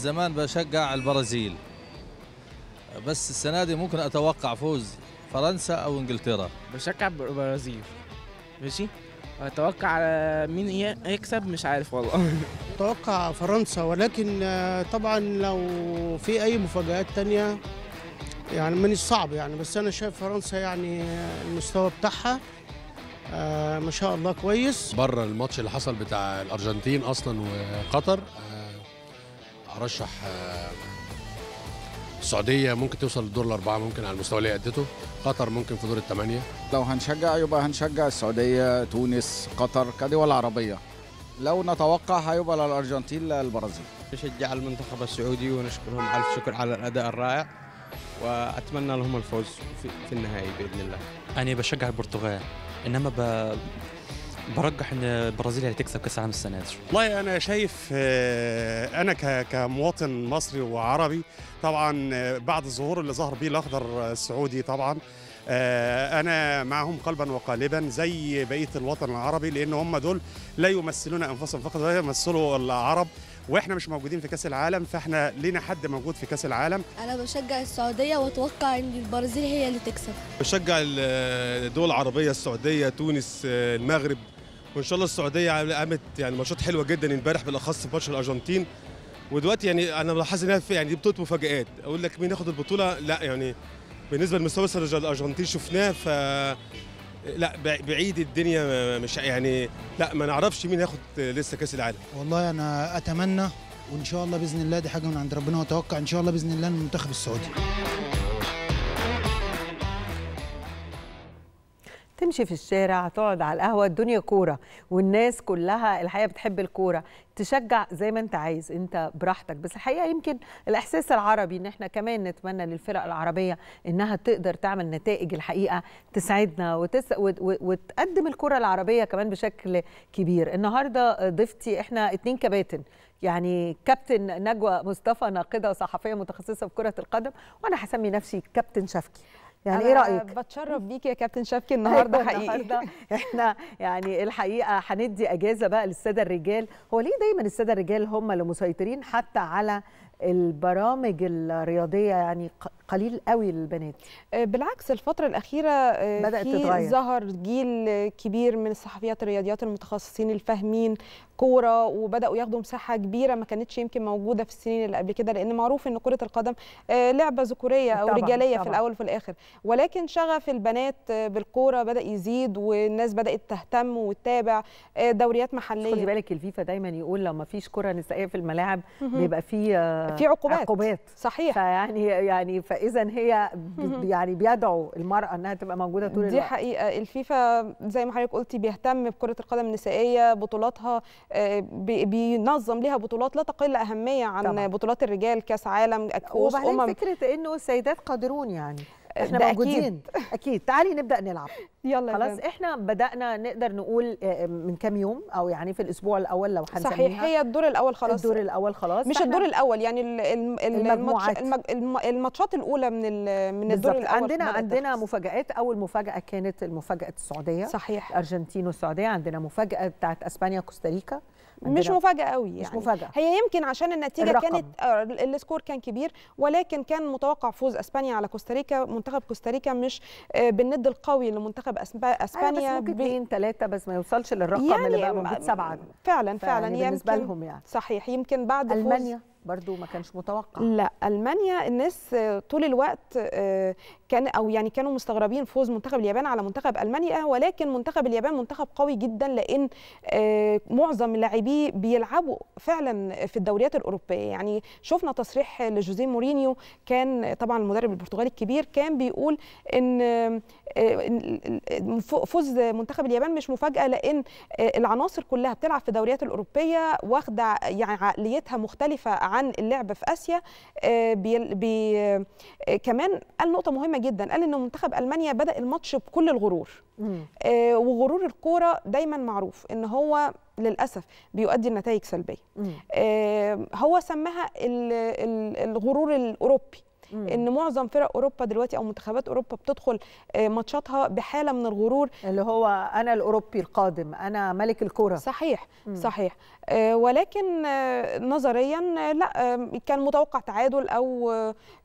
زمان بشجع البرازيل بس السنة دي ممكن أتوقع فوز فرنسا أو إنجلترا بشجع البرازيل ماشي اتوقع مين يكسب مش عارف والله اتوقع فرنسا ولكن آه، طبعا لو في اي مفاجات تانية يعني من الصعب يعني بس انا شايف فرنسا يعني المستوى بتاعها آه ما شاء الله كويس بره الماتش اللي حصل بتاع الارجنتين اصلا وقطر رشح السعوديه آه، ممكن توصل للدور الاربعه ممكن على المستوى اللي ادته قطر ممكن في دور الثمانيه لو هنشجع يبقى هنشجع السعوديه تونس قطر كدول عربيه لو نتوقع هيبقى للارجنتين للبرازيل نشجع المنتخب السعودي ونشكرهم الف شكر على الاداء الرائع واتمنى لهم الفوز في النهائي باذن الله انا بشجع البرتغال انما ب... برجح ان البرازيل هتكسب كاس العالم السنه دي والله انا شايف آه، انا كمواطن مصري وعربي طبعا آه، بعد الظهور اللي ظهر بيه الاخضر آه، السعودي طبعا انا معهم قلبا وقالبا زي بقيه الوطن العربي لان هم دول لا يمثلون انفسهم فقط لا يمثلوا العرب واحنا مش موجودين في كاس العالم فاحنا لينا حد موجود في كاس العالم انا بشجع السعوديه واتوقع ان البرازيل هي اللي تكسب بشجع الدول العربيه السعوديه تونس المغرب وان شاء الله السعوديه قامت يعني ماتشات حلوه جدا امبارح بالاخص في ماتش الارجنتين ودلوقتي يعني انا ملاحظ انها يعني دي بطوله مفاجات اقول لك مين ياخد البطوله لا يعني بالنسبه لمستوى الارجنتين شفناه ف لا بعيد الدنيا مش يعني لا ما نعرفش مين ياخد لسه كاس العالم والله انا اتمنى وان شاء الله باذن الله دي حاجه من عند ربنا واتوقع ان شاء الله باذن الله المنتخب السعودي تمشي في الشارع تقعد على القهوه الدنيا كوره والناس كلها الحقيقه بتحب الكوره تشجع زي ما انت عايز انت براحتك بس الحقيقه يمكن الاحساس العربي ان احنا كمان نتمنى للفرق العربيه انها تقدر تعمل نتائج الحقيقه تساعدنا وتس... وتقدم الكره العربيه كمان بشكل كبير النهارده ضيفتي احنا اتنين كباتن يعني كابتن نجوى مصطفى ناقده وصحفيه متخصصه في كره القدم وانا هسمي نفسي كابتن شفكي يعني ايه رايك بتشرف بيك يا كابتن شفكي النهارده حقيقي احنا يعني الحقيقه هندي اجازه بقى للساده الرجال هو ليه دايما الساده الرجال هم اللي مسيطرين حتى على البرامج الرياضيه يعني قليل قوي للبنات آه، بالعكس الفتره الاخيره آه، بدات تتغير ظهر جيل كبير من الصحفيات الرياضيات المتخصصين الفاهمين كوره وبداوا ياخدوا مساحه كبيره ما كانتش يمكن موجوده في السنين اللي قبل كده لان معروف ان كره القدم آه، لعبه ذكوريه او طبعًا رجاليه طبعًا. في الاول وفي الاخر ولكن شغف البنات بالكوره بدا يزيد والناس بدات تهتم وتتابع دوريات محليه خدي بالك الفيفا دايما يقول لو ما فيش كره نسائيه في الملاعب بيبقى في في عقوبات عقوبات صحيح فيعني يعني فاذا هي يعني بيدعو المراه انها تبقى موجوده طول الوقت دي حقيقه الفيفا زي ما حضرتك قلتي بيهتم بكره القدم النسائيه بطولاتها آه، بينظم ليها بطولات لا تقل اهميه عن طبعا. بطولات الرجال كاس عالم كؤوس امم فكره انه السيدات قادرون يعني احنا موجودين اكيد, أكيد. تعالي نبدا نلعب يلا خلاص يلا. احنا بدانا نقدر نقول آه، آه، من كام يوم او يعني في الاسبوع الاول لو هنسميها صحيح هي الدور الاول خلاص الدور الاول خلاص مش الدور الاول يعني المجموعات الماتشات الاولى من من الدور الاول عندنا عندنا مفاجات اول مفاجاه كانت مفاجاه السعوديه صحيح ارجنتين والسعوديه عندنا مفاجاه بتاعت اسبانيا كوستاريكا مش مفاجاه قوي يعني مش مفاجأة. هي يمكن عشان النتيجه الرقم. كانت آه، السكور كان كبير ولكن كان متوقع فوز اسبانيا على كوستاريكا منتخب كوستاريكا مش آه، بالند القوي لمنتخب اسبانيا أيوة بس ممكن ثلاثه بس ما يوصلش للرقم يعني اللي بقى موجود سبعه فعلا فعلا يعني بالنسبه لهم يعني صحيح يمكن بعد المانيا برضه برضو ما كانش متوقع لا المانيا الناس طول الوقت آه، كان او يعني كانوا مستغربين فوز منتخب اليابان على منتخب المانيا ولكن منتخب اليابان منتخب قوي جدا لان آه، معظم لاعبيه بيلعبوا فعلا في الدوريات الاوروبيه يعني شفنا تصريح لجوزيه مورينيو كان طبعا المدرب البرتغالي الكبير كان بيقول ان آه، فوز منتخب اليابان مش مفاجاه لان آه، العناصر كلها بتلعب في الدوريات الاوروبيه واخده يعني عقليتها مختلفه عن اللعب في اسيا بي بي كمان قال نقطه مهمه جدا قال ان منتخب المانيا بدا الماتش بكل الغرور آه وغرور الكوره دايما معروف ان هو للاسف بيؤدي لنتائج سلبيه آه هو سماها الغرور الاوروبي مم. ان معظم فرق اوروبا دلوقتي او منتخبات اوروبا بتدخل آه، ماتشاتها بحاله من الغرور اللي هو انا الاوروبي القادم انا ملك الكره صحيح مم. صحيح آه، ولكن آه، نظريا لا كان متوقع تعادل او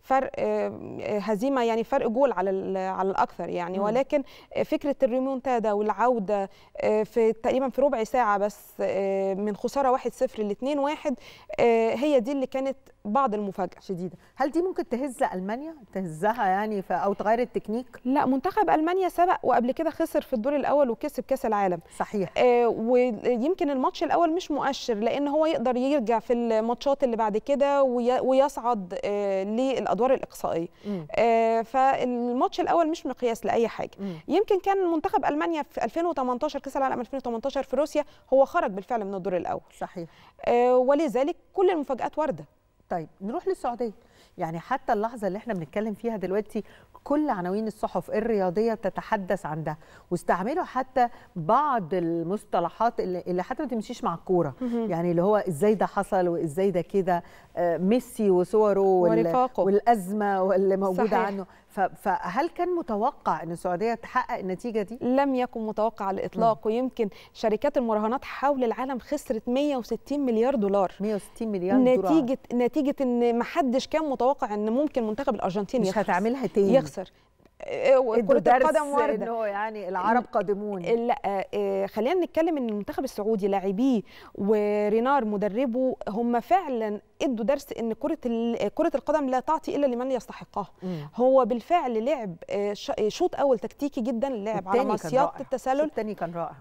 فرق هزيمه يعني فرق جول على على الاكثر يعني ولكن فكره الريمونتادا والعوده في تقريبا في ربع ساعه بس من خساره 1-0 ل 2-1 هي دي اللي كانت بعض المفاجاه شديده هل دي ممكن تهز المانيا تهزها يعني او تغير التكنيك لا منتخب المانيا سبق وقبل كده خسر في الدور الاول وكسب كاس العالم صحيح آه ويمكن الماتش الاول مش مؤشر لان هو يقدر يرجع في الماتشات اللي بعد كده ويصعد آه للادوار الاقصائيه آه فالماتش الاول مش مقياس لاي حاجه مم. يمكن كان منتخب المانيا في 2018 كاس العالم 2018 في روسيا هو خرج بالفعل من الدور الاول صحيح آه ولذلك كل المفاجات وارده طيب نروح للسعوديه يعني حتى اللحظه اللي احنا بنتكلم فيها دلوقتي كل عناوين الصحف الرياضيه تتحدث عن ده واستعملوا حتى بعض المصطلحات اللي, اللي حتى ما تمشيش مع الكوره يعني اللي هو ازاي ده حصل وازاي ده كده آه، ميسي وصوره ورفاقه. والازمه واللي موجوده صحيح. عنه فهل كان متوقع ان السعوديه تحقق النتيجه دي؟ لم يكن متوقع على الاطلاق م. ويمكن شركات المراهنات حول العالم خسرت 160 مليار دولار 160 مليار نتيجه دولار. نتيجه نتيجه ان ما حدش كان متوقع ان ممكن منتخب الارجنتين مش يخسر. هتعملها تاني يخسر مصر آه، آه، كرة القدم ورد انه يعني العرب قادمون لا آه، خلينا نتكلم ان المنتخب السعودي لاعبيه ورينار مدربه هم فعلا ادوا درس ان كره كره القدم لا تعطي الا لمن يستحقها هو بالفعل لعب شوط اول تكتيكي جدا لعب على مصياد التسلل الثاني كان رائع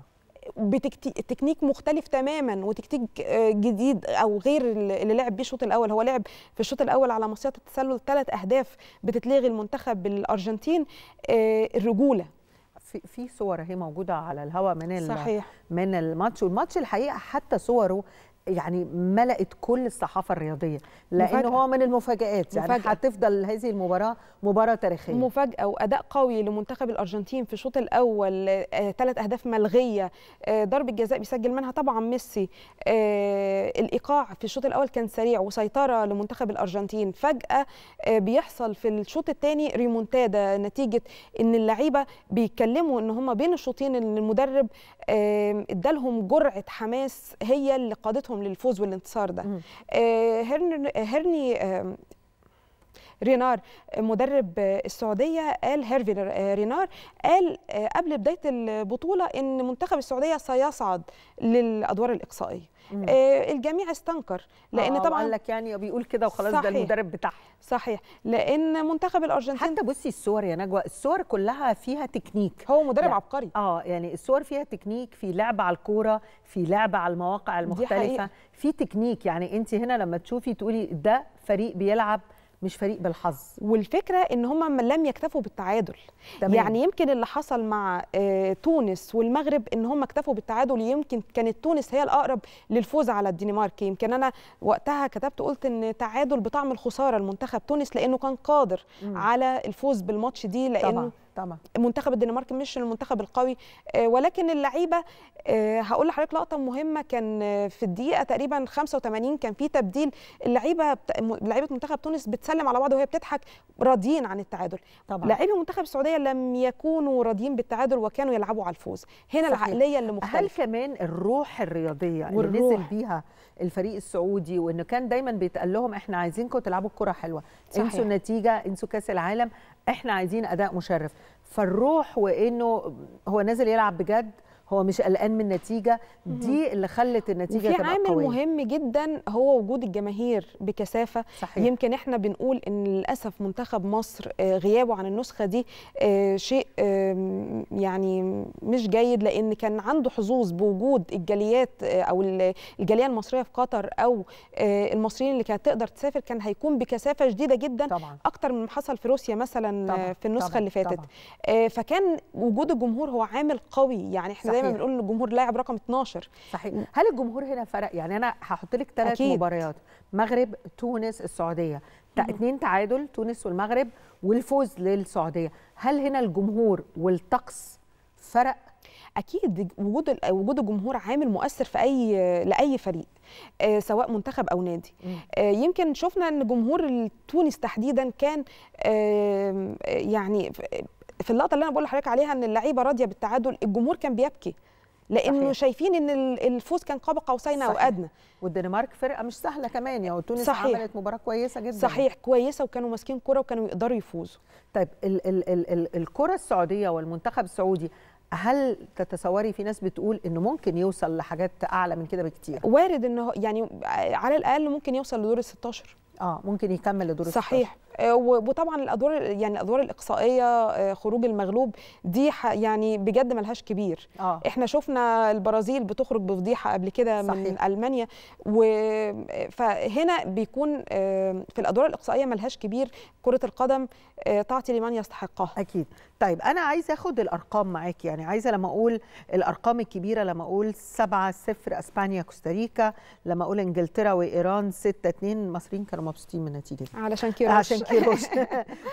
بتكنيك مختلف تماما وتكتيك آه، جديد او غير اللي لعب بيه الشوط الاول هو لعب في الشوط الاول على مصيده التسلل ثلاث اهداف بتتلغي المنتخب الارجنتين آه، الرجوله في صور هي موجوده على الهواء من صحيح. من الماتش والماتش الحقيقه حتى صوره يعني ملأت كل الصحافة الرياضية لأن مفاجأة. هو من المفاجآت يعني مفاجأة. هتفضل هذه المباراة مباراة تاريخية مفاجأة وأداء قوي لمنتخب الأرجنتين في الشوط الأول آه، ثلاث أهداف ملغية ضرب آه، ضربة جزاء بيسجل منها طبعا ميسي آه، الإيقاع في الشوط الأول كان سريع وسيطرة لمنتخب الأرجنتين فجأة بيحصل في الشوط الثاني ريمونتادا نتيجة إن اللعيبة بيتكلموا إن هم بين الشوطين المدرب ادالهم جرعة حماس هي اللي قادتهم للفوز والانتصار ده آه، هيرني رينار مدرب السعوديه قال هيرفي رينار قال آه، قبل بدايه البطوله ان منتخب السعوديه سيصعد للادوار الاقصائيه مم. آه، الجميع استنكر آه، لان آه طبعا قال لك يعني بيقول كده وخلاص ده المدرب بتاعها صحيح لان منتخب الارجنتين حتى بصي الصور يا نجوى الصور كلها فيها تكنيك هو مدرب لا. يعني عبقري اه يعني الصور فيها تكنيك في لعب على الكوره في لعب على المواقع المختلفه في تكنيك يعني انت هنا لما تشوفي تقولي ده فريق بيلعب مش فريق بالحظ والفكره ان هم لم يكتفوا بالتعادل تمام. يعني يمكن اللي حصل مع آه، تونس والمغرب ان هم اكتفوا بالتعادل يمكن كانت تونس هي الاقرب للفوز على الدنمارك يمكن انا وقتها كتبت قلت ان تعادل بطعم الخساره لمنتخب تونس لانه كان قادر م. على الفوز بالماتش دي لانه طبعا. طبعا منتخب الدنمارك مش المنتخب القوي آه، ولكن اللعيبه آه، هقول لحضرتك لقطه مهمه كان في الدقيقه تقريبا 85 كان في تبديل اللعيبه لعيبه منتخب تونس بتسلم على بعض وهي بتضحك راضيين عن التعادل طبعا لعيبه منتخب السعوديه لم يكونوا راضيين بالتعادل وكانوا يلعبوا على الفوز هنا صحيح. العقليه اللي مختلفه هل كمان الروح الرياضيه والروح. اللي نزل بيها الفريق السعودي وانه كان دايما بيتقال لهم احنا عايزينكم تلعبوا الكره حلوه صحيح. انسوا النتيجه انسوا كاس العالم احنا عايزين اداء مشرف فالروح وانه هو نازل يلعب بجد هو مش قلقان من النتيجه دي اللي خلت النتيجه تبقى قويه عامل مهم جدا هو وجود الجماهير بكثافه صحيح. يمكن احنا بنقول ان للاسف منتخب مصر آه، غيابه عن النسخه دي آه، شيء يعني مش جيد لان كان عنده حظوظ بوجود الجاليات آه، او الجاليه المصريه في قطر او المصريين اللي كانت تقدر تسافر كان هيكون بكثافه شديده جدا طبعا. اكتر من حصل في روسيا مثلا طبعا. في النسخه طبعا. اللي فاتت طبعا. فكان وجود الجمهور هو عامل قوي يعني احنا دايما دايما أيوة. بنقول للجمهور لاعب رقم 12 صحيح هل الجمهور هنا فرق يعني انا هحط لك ثلاث مباريات مغرب تونس السعوديه اثنين تعادل تونس والمغرب والفوز للسعوديه هل هنا الجمهور والطقس فرق اكيد وجود وجود الجمهور عامل مؤثر في اي لاي فريق آه، سواء منتخب او نادي آه، يمكن شفنا ان جمهور تونس تحديدا كان يعني في اللقطه اللي انا بقول لحضرتك عليها ان اللعيبه راضيه بالتعادل الجمهور كان بيبكي لانه صحيح. شايفين ان الفوز كان قاب قوسين او ادنى والدنمارك فرقه مش سهله كمان يعني تونس عملت مباراه كويسه جدا صحيح كويسه وكانوا ماسكين كره وكانوا يقدروا يفوزوا طيب ال ال ال ال الكره السعوديه والمنتخب السعودي هل تتصوري في ناس بتقول انه ممكن يوصل لحاجات اعلى من كده بكتير وارد انه يعني على الاقل ممكن يوصل لدور ال 16 اه ممكن يكمل لدور ال 16 صحيح آه، وطبعا الادوار يعني الادوار الاقصائيه آه، خروج المغلوب دي يعني بجد ملهاش كبير آه. احنا شفنا البرازيل بتخرج بفضيحه قبل كده من المانيا و فهنا بيكون في الادوار الاقصائيه ملهاش كبير كره القدم آه، تعطي لمن يستحقها اكيد طيب انا عايزه اخد الارقام معاك يعني عايزه لما اقول الارقام الكبيره لما اقول 7 0 اسبانيا كوستاريكا لما اقول انجلترا وايران 6 2 المصريين كانوا مبسوطين من النتيجه علشان كده كيلوش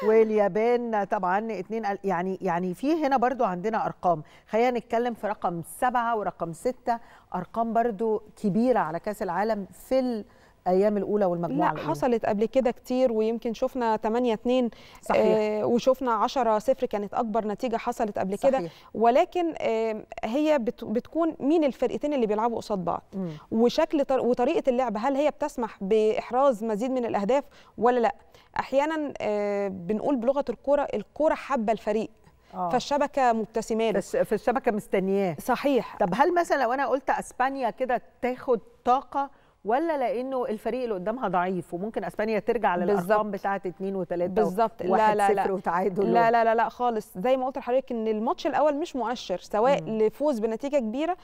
واليابان طبعا اتنين يعني يعني في هنا برضو عندنا ارقام خلينا نتكلم في رقم سبعه ورقم سته ارقام برضو كبيره على كاس العالم في الايام الاولى والمجموعه لا الأولى. حصلت قبل كده كتير ويمكن شفنا 8 2 آه، صحيح. آه وشفنا 10 0 كانت اكبر نتيجه حصلت قبل كده ولكن آه هي بت بتكون مين الفرقتين اللي بيلعبوا قصاد بعض م. وشكل طر وطريقه اللعب هل هي بتسمح باحراز مزيد من الاهداف ولا لا احيانا آه بنقول بلغه الكوره الكوره حابه الفريق أوه. فالشبكه مبتسمه فالشبكه مستنياه صحيح طب هل مثلا لو انا قلت اسبانيا كده تاخد طاقه ولا لانه الفريق اللي قدامها ضعيف وممكن اسبانيا ترجع للارقام بتاعه 2 و3 بالظبط لا لا لا لا لا لا لا خالص زي ما قلت لحضرتك ان الماتش الاول مش مؤشر سواء مم. لفوز بنتيجه كبيره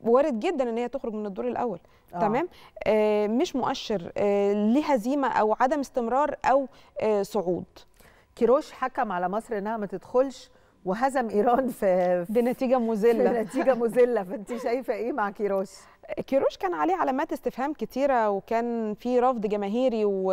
وارد جدا ان هي تخرج من الدور الاول آه. تمام آه مش مؤشر آه لهزيمه او عدم استمرار او آه صعود كيروش حكم على مصر انها ما تدخلش وهزم ايران في بنتيجه مذله بنتيجه مذله فانت شايفه ايه مع كيروش كيروش كان عليه علامات استفهام كتيره وكان في رفض جماهيري و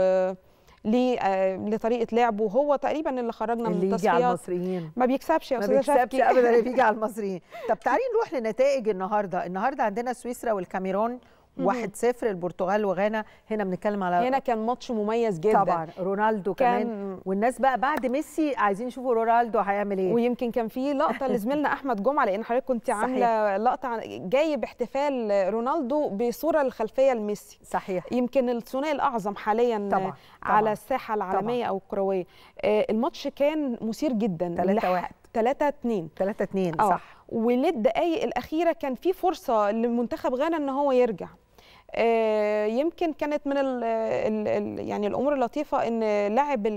آه، لطريقه لعبه هو تقريبا اللي خرجنا من التصفيات اللي يجي على المصريين ما بيكسبش يا استاذه ما بيكسبش شافكي. ابدا اللي بيجي على المصريين طب تعالي نروح لنتائج النهارده النهارده عندنا سويسرا والكاميرون 1 0 البرتغال وغانا هنا بنتكلم على هنا كان ماتش مميز جدا طبعا رونالدو كان كمان والناس بقى بعد ميسي عايزين يشوفوا رونالدو هيعمل ايه ويمكن كان في لقطه لزميلنا احمد جمعه لان حضرتك كنت عامله لقطه جايب احتفال رونالدو بصوره الخلفيه لميسي صحيح يمكن الثنائي الاعظم حاليا طبعا. على الساحه العالميه طبعا. او الكرويه آه، الماتش كان مثير جدا 3 1 3 2 3 2 صح وللدقائق الاخيره كان في فرصه لمنتخب غانا ان هو يرجع آه، يمكن كانت من الـ الـ يعني الامور اللطيفه ان لاعب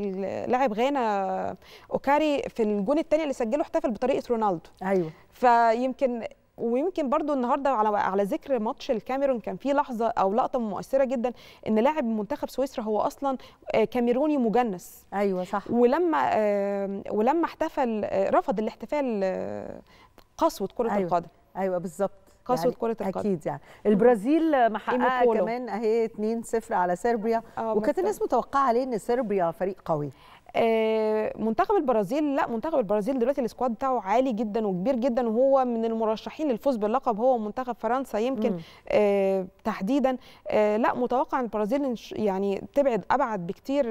لاعب غانا اوكاري في الجون الثاني اللي سجله احتفل بطريقه رونالدو ايوه فيمكن ويمكن برضو النهارده على على ذكر ماتش الكاميرون كان في لحظه او لقطه مؤثره جدا ان لاعب منتخب سويسرا هو اصلا آه، كاميروني مجنس ايوه صح ولما آه، ولما احتفل آه، رفض الاحتفال قسوه كره أيوة. القدم ايوه بالظبط قسوه يعني كره القدم اكيد يعني البرازيل محققه كمان اهي 2-0 على صربيا وكانت الناس متوقعه عليه ان صربيا فريق قوي آه، منتخب البرازيل لا منتخب البرازيل دلوقتي السكواد بتاعه عالي جدا وكبير جدا وهو من المرشحين للفوز باللقب هو منتخب فرنسا يمكن آه، تحديدا آه، لا متوقع ان البرازيل يعني تبعد ابعد بكتير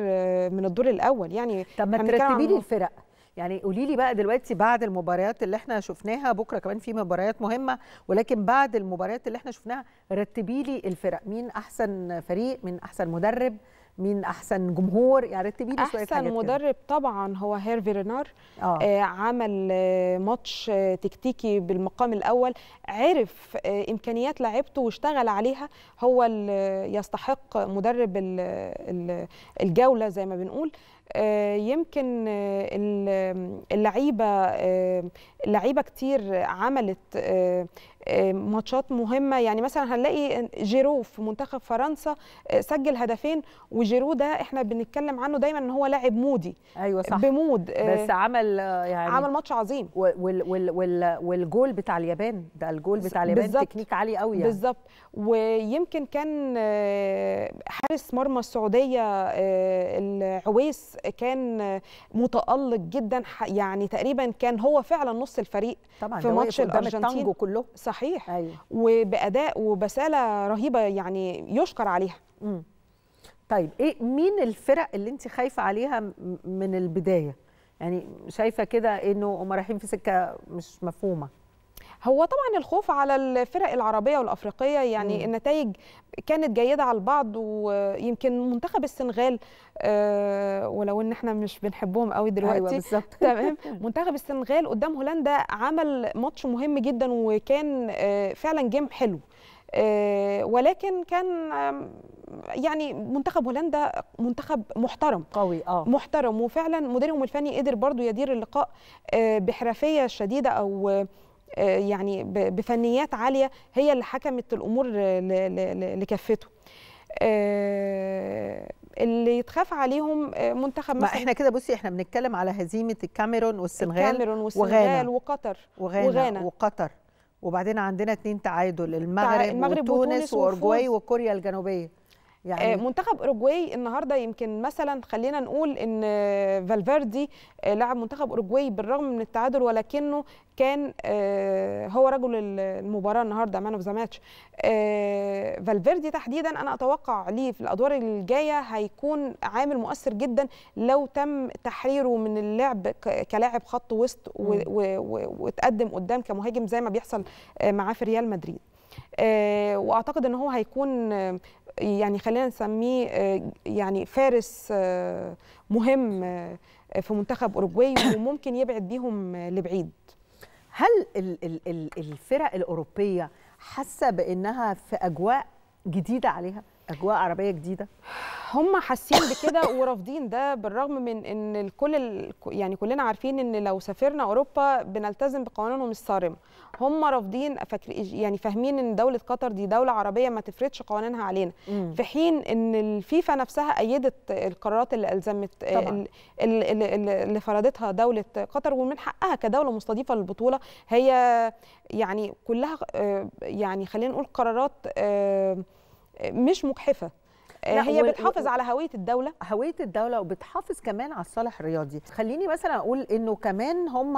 من الدور الاول يعني طب ما ترتبي لي الفرق يعني قولي لي بقى دلوقتي بعد المباريات اللي احنا شفناها بكره كمان في مباريات مهمه ولكن بعد المباريات اللي احنا شفناها رتبي لي الفرق مين احسن فريق مين احسن مدرب مين احسن جمهور يعني ريت لي شويه احسن مدرب كده. طبعا هو هيرفي رينار آه. آه عمل آه، ماتش آه، تكتيكي بالمقام الاول عرف آه امكانيات لعبته واشتغل عليها هو يستحق مدرب الجوله زي ما بنقول آه، يمكن اللعيبه اللعيبه كتير عملت آه، ماتشات مهمه يعني مثلا هنلاقي جيرو في منتخب فرنسا آه، سجل هدفين وجيرو ده احنا بنتكلم عنه دايما ان هو لاعب مودي ايوه صح بمود آه، بس عمل يعني عمل ماتش عظيم وال وال وال والجول بتاع اليابان ده الجول بتاع اليابان بالزبط. تكنيك عالي قوي يعني بالظبط ويمكن كان حارس مرمى السعوديه العويس كان متالق جدا يعني تقريبا كان هو فعلا نص الفريق طبعا في ماتش الارجنتين كله صح صحيح أيوة. وباداء وبساله رهيبه يعني يشكر عليها مم. طيب ايه مين الفرق اللي انت خايفه عليها من البدايه يعني شايفه كده انه هم رايحين في سكه مش مفهومه هو طبعا الخوف على الفرق العربيه والافريقيه يعني مم. النتائج كانت جيده على البعض ويمكن منتخب السنغال آه ولو ان احنا مش بنحبهم قوي أيوة، دلوقتي أيوة بالظبط تمام منتخب السنغال قدام هولندا عمل ماتش مهم جدا وكان آه فعلا جيم حلو آه، ولكن كان يعني منتخب هولندا منتخب محترم قوي اه محترم وفعلا مديرهم الفني قدر برضو يدير اللقاء آه، بحرفيه شديده او آه، يعني بفنيات عاليه هي اللي حكمت الامور لكفته آه، اللي يتخاف عليهم آه، منتخب ما احنا كده بصي احنا بنتكلم على هزيمه الكاميرون والسنغال الكاميرون والسنغال وغانا وقطر وغانا, وغانا وقطر وبعدين عندنا اتنين تعادل المغرب, المغرب وتونس, وتونس واورجواي وكوريا الجنوبيه آه، يعني منتخب اوروجواي النهارده يمكن مثلا خلينا نقول ان فالفيردي آه، لاعب منتخب اوروجواي بالرغم من التعادل ولكنه كان آه، هو رجل المباراه النهارده مان اوف ذا ماتش فالفيردي تحديدا انا اتوقع ليه في الادوار الجايه هيكون عامل مؤثر جدا لو تم تحريره من اللعب كلاعب خط وسط واتقدم قدام كمهاجم زي ما بيحصل معاه في ريال مدريد واعتقد ان هو هيكون يعني خلينا نسميه آه، يعني فارس آه، مهم آه، في منتخب اوروجواي وممكن يبعد بيهم لبعيد هل الفرق الاوروبيه حاسه بانها في اجواء جديده عليها اجواء عربيه جديده هم حاسين بكده ورافضين ده بالرغم من ان الكل يعني كلنا عارفين ان لو سافرنا اوروبا بنلتزم بقوانينهم الصارمه هم رافضين يعني فاهمين ان دوله قطر دي دوله عربيه ما تفرضش قوانينها علينا مم. في حين ان الفيفا نفسها ايدت القرارات اللي الزمت آه، طبعا. اللي فرضتها دوله قطر ومن حقها كدوله مستضيفه للبطوله هي يعني كلها آه، يعني خلينا نقول قرارات آه، مش مجحفه لا آه، هي بتحافظ و... على هويه الدوله هويه الدوله وبتحافظ كمان على الصالح الرياضي خليني مثلا اقول انه كمان هم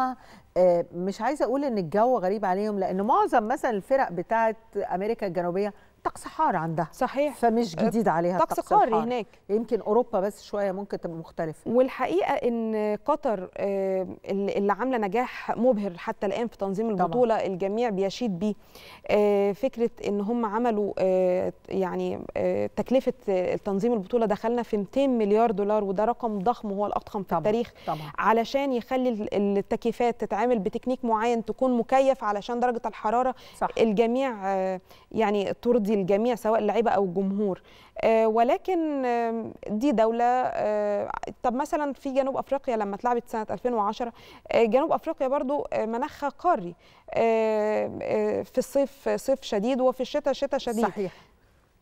آه، مش عايزه اقول ان الجو غريب عليهم لان معظم مثلا الفرق بتاعت امريكا الجنوبيه طقس حار عندها صحيح فمش أه، جديد عليها طقس قاري هناك يمكن اوروبا بس شويه ممكن تبقى مختلفه والحقيقه ان قطر أه، اللي عامله نجاح مبهر حتى الان في تنظيم البطوله طبعا. الجميع بيشيد بيه أه، فكره ان هم عملوا يعني تكلفه تنظيم البطوله دخلنا في 200 مليار دولار وده رقم ضخم وهو الاضخم في طبعا. التاريخ طبعا. علشان يخلي التكييفات تتعامل بتكنيك معين تكون مكيف علشان درجه الحراره صح. الجميع يعني ترضي الجميع سواء اللعيبه او الجمهور آه، ولكن دي دوله آه، طب مثلا في جنوب افريقيا لما اتلعبت سنه 2010 آه، جنوب افريقيا برضو مناخها قاري في الصيف صيف شديد وفي الشتاء شتاء شديد صحيح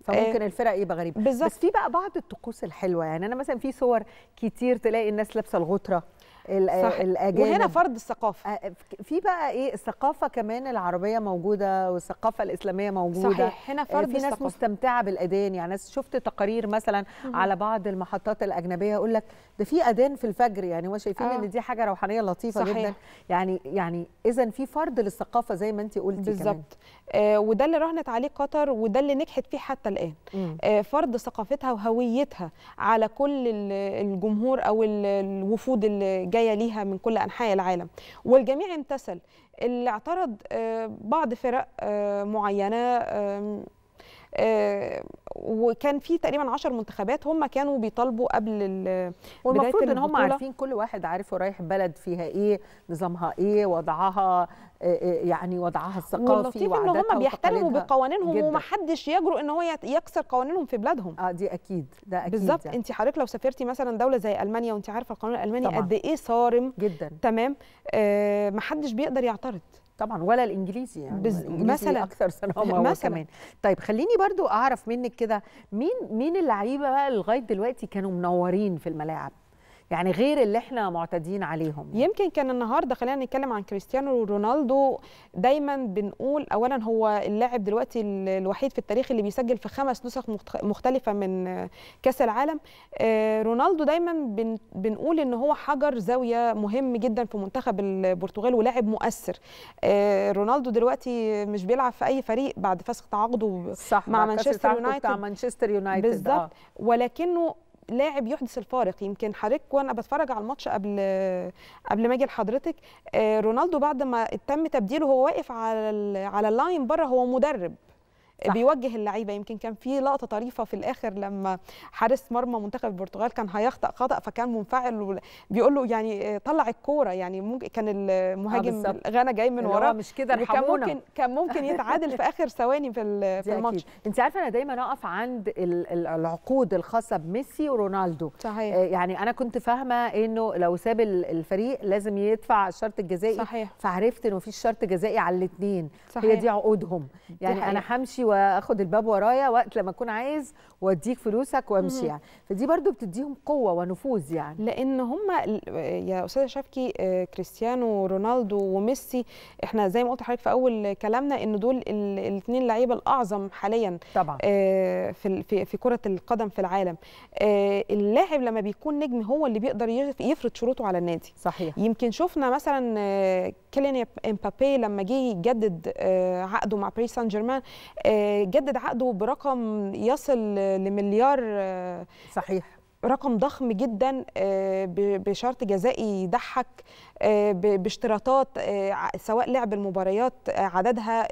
فممكن آه الفرق يبقى غريبه بالزبط. بس في بقى بعض الطقوس الحلوه يعني انا مثلا في صور كتير تلاقي الناس لابسه الغطره صح. الاجانب وهنا فرض الثقافه آه، آه، في بقى ايه الثقافه كمان العربيه موجوده والثقافه الاسلاميه موجوده صحيح هنا فرض آه، في ناس مستمتعه بالاذان يعني ناس شفت تقارير مثلا مم. على بعض المحطات الاجنبيه يقول لك ده في اذان في الفجر يعني هو شايفين آه. ان دي حاجه روحانيه لطيفه صحيح. جدا يعني يعني اذا في فرض للثقافه زي ما انت قلتي بالظبط آه وده اللي راهنت عليه قطر وده اللي نجحت فيه حتى الان آه فرض ثقافتها وهويتها على كل الجمهور او الوفود اللي جايه ليها من كل انحاء العالم والجميع امتثل اللي اعترض آه، بعض فرق آه، معينه آه، وكان في تقريبا 10 منتخبات هم كانوا بيطالبوا قبل والمفروض ان هم عارفين كل واحد عارف رايح بلد فيها ايه نظامها ايه وضعها آه، آه، يعني وضعها الثقافي واللطيف ان هم بيحترموا بقوانينهم ومحدش يجرؤ ان هو يكسر قوانينهم في بلادهم اه دي اكيد ده اكيد بالظبط انت حضرتك لو سافرتي مثلا دوله زي المانيا وانت عارفه القانون الالماني طبعًا. قد ايه صارم جدا تمام آه محدش بيقدر يعترض طبعا ولا الانجليزي يعني بز... الإنجليزي مثلا اكثر صرامه مثلا. كمان طيب خليني برضو اعرف منك كده مين مين اللعيبه بقى لغايه دلوقتي كانوا منورين في الملاعب يعني غير اللي احنا معتادين عليهم يمكن كان النهارده خلينا نتكلم عن كريستيانو رونالدو دايما بنقول اولا هو اللاعب دلوقتي الوحيد في التاريخ اللي بيسجل في خمس نسخ مختلفه من كاس العالم آه، رونالدو دايما بنقول ان هو حجر زاويه مهم جدا في منتخب البرتغال ولاعب مؤثر آه، رونالدو دلوقتي مش بيلعب في اي فريق بعد فسخ تعاقده مع مانشستر يونايتد مع مانشستر يونايتد بالظبط آه. ولكنه لاعب يحدث الفارق يمكن حضرتك وانا بتفرج على الماتش قبل قبل ما اجي لحضرتك آه، رونالدو بعد ما تم تبديله هو واقف على على اللاين بره هو مدرب بيوجه اللعيبه يمكن كان في لقطه طريفه في الاخر لما حارس مرمى منتخب البرتغال كان هيخطا خطا فكان منفعل بيقول له يعني آه، طلع الكوره يعني ممكن كان المهاجم آه، غانا جاي من وراه مش كده كان ممكن كان ممكن يتعادل في اخر ثواني في, الماتش انت عارفه انا دايما اقف عند العقود الخاصه بميسي ورونالدو صحيح. آه، يعني انا كنت فاهمه انه لو ساب الفريق لازم يدفع الشرط الجزائي صحيح. فعرفت انه في شرط جزائي على الاثنين هي دي عقودهم يعني انا همشي واخد الباب ورايا وقت لما اكون عايز واديك فلوسك وامشي يعني فدي برضو بتديهم قوه ونفوذ يعني لان هم يا استاذه شفكي آه، كريستيانو رونالدو وميسي احنا زي ما قلت لحضرتك في اول كلامنا ان دول الاثنين اللعيبه الاعظم حاليا طبعا آه، في في كره القدم في العالم آه، اللاعب لما بيكون نجم هو اللي بيقدر يفرض شروطه على النادي صحيح يمكن شفنا مثلا كيليان امبابي لما جه يجدد عقده مع باريس سان جيرمان جدد عقده برقم يصل لمليار صحيح رقم ضخم جدا آه، بشرط جزائي يضحك آه، باشتراطات آه، سواء لعب المباريات عددها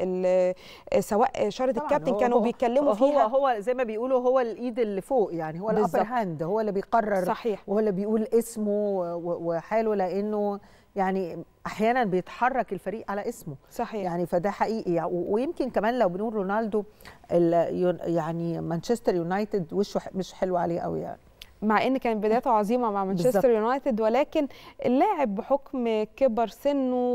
سواء شرط الكابتن كانوا هو بيتكلموا هو فيها هو زي ما بيقولوا هو الايد اللي فوق يعني هو الابر هاند هو اللي بيقرر صحيح وهو اللي بيقول اسمه وحاله لانه يعني احيانا بيتحرك الفريق على اسمه صحيح يعني فده حقيقي يعني ويمكن كمان لو بنقول رونالدو يعني مانشستر يونايتد وشه مش حلو عليه قوي يعني مع ان كان بدايته عظيمه مع مانشستر يونايتد ولكن اللاعب بحكم كبر سنه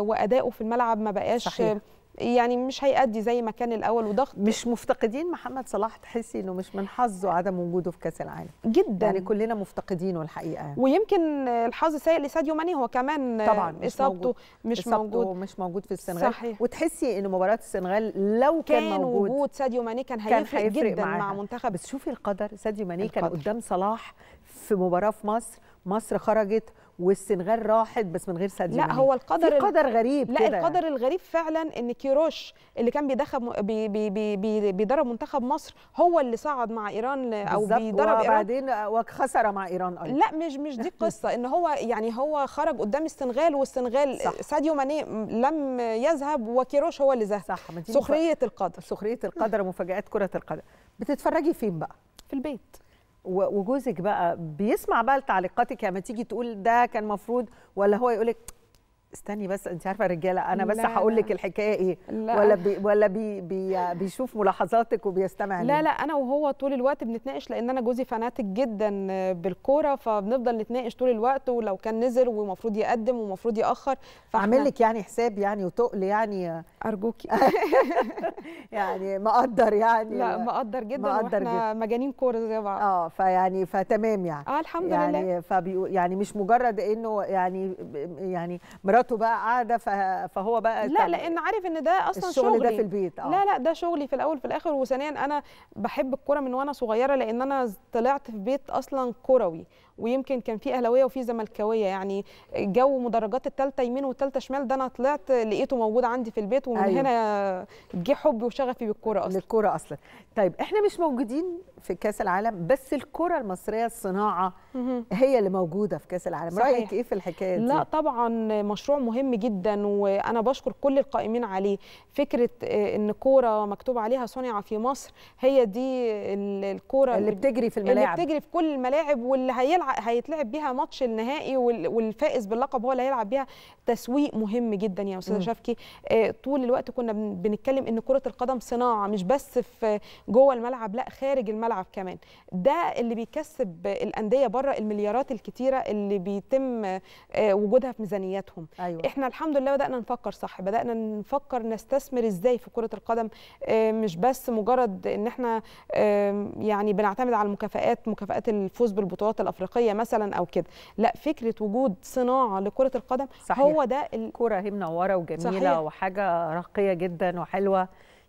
وادائه في الملعب ما بقاش صحيح. يعني مش هيأدي زي ما كان الاول وضغط مش مفتقدين محمد صلاح تحسي انه مش من حظه عدم وجوده في كاس العالم جدا يعني كلنا مفتقدينه الحقيقه يعني. ويمكن الحظ سيء لساديو ماني هو كمان طبعا مش اصابته مش إصابته موجود مش موجود في السنغال صحيح. وتحسي ان مباراه السنغال لو كان, كان موجود وجود ساديو ماني كان هيفرق, جدا معها. مع منتخب بس شوفي القدر ساديو ماني كان قدام صلاح في مباراه في مصر مصر خرجت والسنغال راحت بس من غير ساديو لا هو القدر في قدر غريب لا كده. القدر الغريب فعلا ان كيروش اللي كان بيدخل بي بي بي بيدرب منتخب مصر هو اللي صعد مع ايران او بيدرب وبعدين وخسر مع ايران ايضا لا مش مش دي القصه ان هو يعني هو خرج قدام السنغال والسنغال ساديو ماني لم يذهب وكيروش هو اللي ذهب صح سخريه القدر سخريه القدر مفاجات كره القدم بتتفرجي فين بقى في البيت وجوزك بقى بيسمع بقى لتعليقاتك يعني لما تيجي تقول ده كان مفروض ولا هو يقولك استني بس انت عارفه رجاله انا بس هقول لك الحكايه ايه لا. ولا بي ولا بي بي بيشوف ملاحظاتك وبيستمع لا لا انا وهو طول الوقت بنتناقش لان انا جوزي فاناتك جدا بالكوره فبنفضل نتناقش طول الوقت ولو كان نزل ومفروض يقدم ومفروض ياخر فاعمل لك يعني حساب يعني وتقل يعني ارجوكي يعني مقدر يعني لا مقدر جدا مقدر واحنا جدا. مجانين كوره زي بعض اه فيعني فتمام يعني اه الحمد يعني لله يعني فبيقول يعني مش مجرد انه يعني يعني مراته بقى قاعده فهو بقى لا لان عارف ان ده اصلا الشغل شغلي ده في البيت آه. لا لا ده شغلي في الاول في الاخر وثانيا انا بحب الكوره من وانا صغيره لان انا طلعت في بيت اصلا كروي ويمكن كان في اهلاويه وفي زملكاويه يعني جو مدرجات الثالثه يمين والثالثه شمال ده انا طلعت لقيته موجود عندي في البيت ومن أيوة. هنا جه حبي وشغفي بالكوره اصلا للكوره اصلا طيب احنا مش موجودين في كاس العالم بس الكره المصريه الصناعه هي اللي موجوده في كاس العالم صحيح. رايك ايه في الحكايه دي لا طبعا مشروع مهم جدا وانا بشكر كل القائمين عليه فكره آه، ان كوره مكتوب عليها صنع في مصر هي دي الكوره اللي بتجري في الملاعب اللي بتجري في كل الملاعب واللي هيلعب هيتلعب بيها ماتش النهائي والفائز باللقب هو اللي هيلعب بيها تسويق مهم جدا يا استاذه شفكي آه، طول الوقت كنا بنتكلم ان كره القدم صناعه مش بس في جوه الملعب لا خارج الملعب كمان ده اللي بيكسب الانديه بره المليارات الكتيره اللي بيتم آه، وجودها في ميزانياتهم أيوة. احنا الحمد لله بدانا نفكر صح بدانا نفكر نستثمر ازاي في كره القدم آه، مش بس مجرد ان احنا يعني بنعتمد على المكافئات مكافئات الفوز بالبطولات الافريقيه افريقيه مثلا او كده لا فكره وجود صناعه لكره القدم صحيح. هو ده الكره هي منوره وجميله صحيح. وحاجه راقيه جدا وحلوه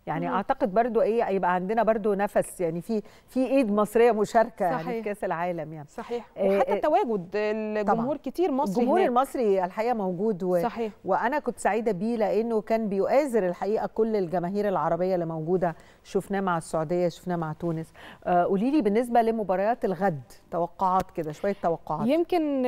يعني مم. اعتقد برضو ايه هيبقى عندنا برضو نفس يعني في في ايد مصريه مشاركه صحيح. يعني في كاس العالم يعني صحيح آه، وحتى آه، التواجد تواجد الجمهور كتير مصري الجمهور هناك. المصري الحقيقه موجود و... صحيح. وانا كنت سعيده بيه لانه كان بيؤازر الحقيقه كل الجماهير العربيه اللي موجوده شفناه مع السعوديه شفناه مع تونس آه، قولي لي بالنسبه لمباريات الغد توقعات كده شويه توقعات يمكن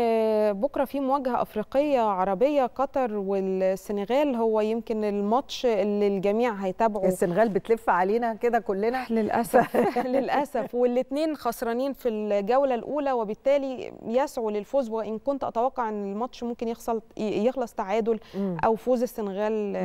بكره في مواجهه افريقيه عربيه قطر والسنغال هو يمكن الماتش اللي الجميع هيتابعه السنغال بتلف علينا كده كلنا للاسف للاسف والاثنين خسرانين في الجوله الاولى وبالتالي يسعوا للفوز وان كنت اتوقع ان الماتش ممكن يحصل يخلص تعادل مم. او فوز السنغال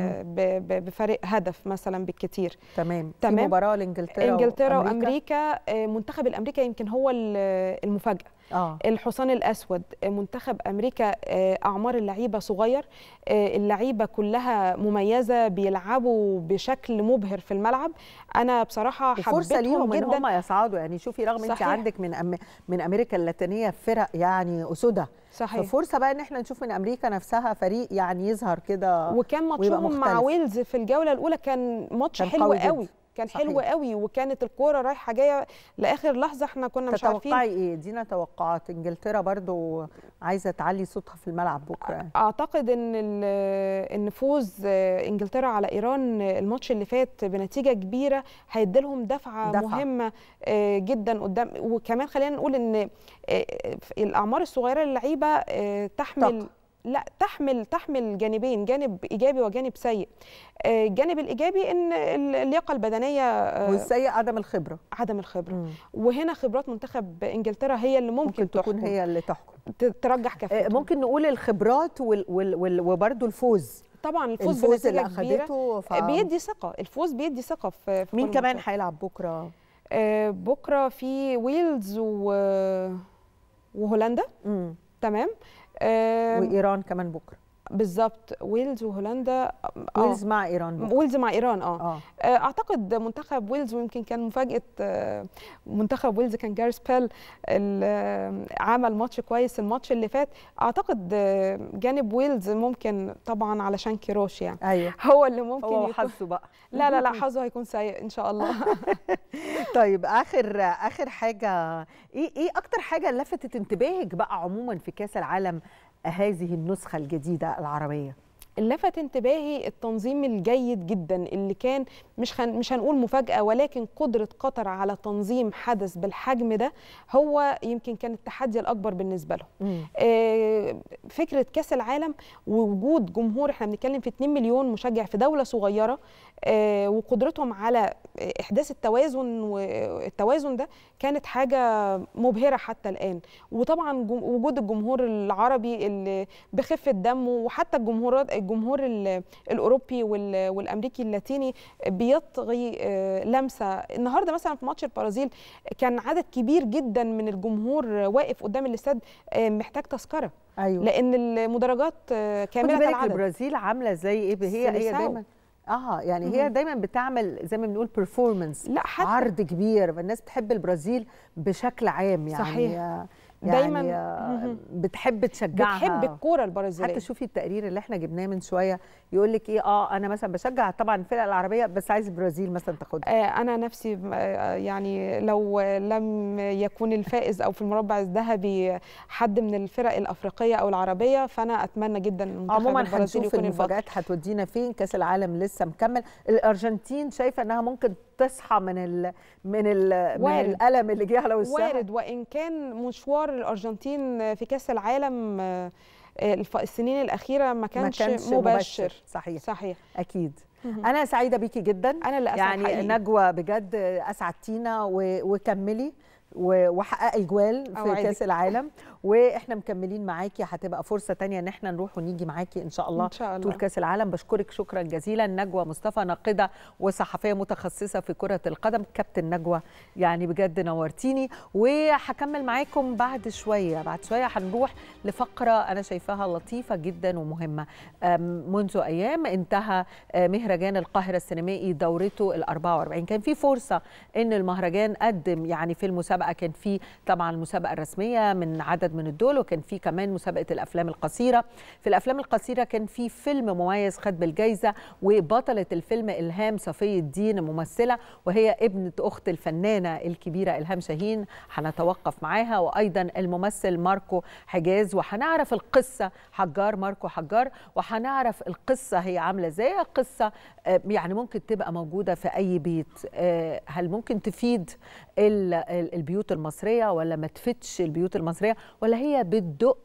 بفارق هدف مثلا بالكتير تمام تمام في مباراه لانجلترا انجلترا وامريكا, وأمريكا. آه، المنتخب الامريكي يمكن هو المفاجاه آه. الحصان الاسود منتخب امريكا آه، اعمار اللعيبه صغير آه، اللعيبه كلها مميزه بيلعبوا بشكل مبهر في الملعب انا بصراحه فرصه ليهم جدا ان هم يصعدوا يعني شوفي رغم صحيح. انت عندك من أم من امريكا اللاتينيه فرق يعني اسودة صحيح ففرصه بقى ان احنا نشوف من امريكا نفسها فريق يعني يظهر كده وكان ماتشهم مع ويلز في الجوله الاولى كان ماتش حلو قوي كان صحيح. حلو قوي وكانت الكوره رايحه جايه لاخر لحظه احنا كنا مش عارفين تتوقعي ايه ادينا توقعات انجلترا برضو عايزه تعلي صوتها في الملعب بكره اعتقد ان ان فوز انجلترا على ايران الماتش اللي فات بنتيجه كبيره هيدي لهم دفعه دفع. مهمه آه، جدا قدام وكمان خلينا نقول ان آه، آه، الاعمار الصغيره للعيبه تحمل طب. لا تحمل تحمل جانبين جانب ايجابي وجانب سيء آه، الجانب الايجابي ان اللياقه البدنيه آه، والسيء عدم الخبره عدم الخبره مم. وهنا خبرات منتخب انجلترا هي اللي ممكن, ممكن تكون هي اللي تحكم ترجح كفاءه آه، ممكن نقول الخبرات وبرده الفوز طبعا الفوز, الفوز اللي اخدته ف... بيدي ثقه الفوز بيدي ثقه في, مين كمان هيلعب بكره بكره في ويلز و... وهولندا مم. تمام وايران كمان بكره بالظبط ويلز وهولندا آه. ويلز مع ايران بقى. ويلز مع ايران آه. آه. اه اعتقد منتخب ويلز ويمكن كان مفاجاه آه، منتخب ويلز كان جارس بيل آه، عمل ماتش كويس الماتش اللي فات اعتقد جانب ويلز ممكن طبعا علشان كيروش يعني أيوه. هو اللي ممكن هو حظه بقى لا لا لا حظه هيكون سيء ان شاء الله طيب اخر اخر حاجه ايه ايه اكتر حاجه لفتت انتباهك بقى عموما في كاس العالم هذه النسخة الجديدة العربية لفت انتباهي التنظيم الجيد جدا اللي كان مش مش هنقول مفاجاه ولكن قدره قطر على تنظيم حدث بالحجم ده هو يمكن كان التحدي الاكبر بالنسبه لهم. آه فكره كاس العالم ووجود جمهور احنا بنتكلم في 2 مليون مشجع في دوله صغيره آه وقدرتهم على احداث التوازن والتوازن ده كانت حاجه مبهره حتى الان وطبعا وجود الجمهور العربي اللي بخفه دمه وحتى الجمهورات الجمهور الاوروبي والامريكي اللاتيني بيطغي آه، لمسه النهارده مثلا في ماتش البرازيل كان عدد كبير جدا من الجمهور واقف قدام الاستاد آه، محتاج تذكره أيوة. لان المدرجات آه، كامله العدد البرازيل عامله زي ايه هي هي دايما اه يعني هي دايما بتعمل زي ما بنقول بيرفورمانس عرض كبير فالناس بتحب البرازيل بشكل عام يعني صحيح. يعني دايما آه، بتحب تشجعها بتحب الكوره البرازيليه حتى شوفي التقرير اللي احنا جبناه من شويه يقول لك ايه اه انا مثلا بشجع طبعا الفرق العربيه بس عايز البرازيل مثلا تاخدها آه انا نفسي آه، يعني لو لم يكون الفائز او في المربع الذهبي حد من الفرق الافريقيه او العربيه فانا اتمنى جدا عموما هنشوف المفاجات هتودينا فين كاس العالم لسه مكمل الارجنتين شايفه انها ممكن تصحى من ال من, ال من الالم اللي جه على وسطها وارد وان كان مشوار الارجنتين في كاس العالم آه، السنين الاخيره ما كانش, ما كانش مباشر. مباشر صحيح صحيح اكيد انا سعيده بيكي جدا انا اللي يعني حقيقي. نجوى بجد اسعدتينا وكملي وحقق الجوال في عادي. كاس العالم واحنا مكملين معاكي هتبقى فرصه تانية ان احنا نروح ونيجي معاكي ان شاء الله, إن شاء الله. طول كاس العالم بشكرك شكرا جزيلا نجوى مصطفى ناقده وصحفيه متخصصه في كره القدم كابتن نجوى يعني بجد نورتيني وهكمل معاكم بعد شويه بعد شويه هنروح لفقره انا شايفاها لطيفه جدا ومهمه منذ ايام انتهى أه، مهرجان القاهره السينمائي دورته ال 44 كان في فرصه ان المهرجان قدم يعني في المسابقه المسابقه كان في طبعا المسابقه الرسميه من عدد من الدول وكان في كمان مسابقه الافلام القصيره في الافلام القصيره كان في فيلم مميز خد بالجائزه وبطله الفيلم الهام صفي الدين ممثله وهي ابنه اخت الفنانه الكبيره الهام شاهين هنتوقف معاها وايضا الممثل ماركو حجاز وهنعرف القصه حجار ماركو حجار وهنعرف القصه هي عامله ازاي قصه آه، يعني ممكن تبقى موجوده في اي بيت آه، هل ممكن تفيد البيوت المصريه ولا ما تفتش البيوت المصريه ولا هي بتدق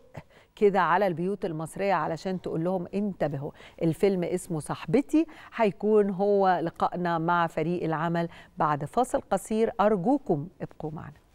كده على البيوت المصريه علشان تقول لهم انتبهوا الفيلم اسمه صاحبتي هيكون هو لقائنا مع فريق العمل بعد فاصل قصير ارجوكم ابقوا معنا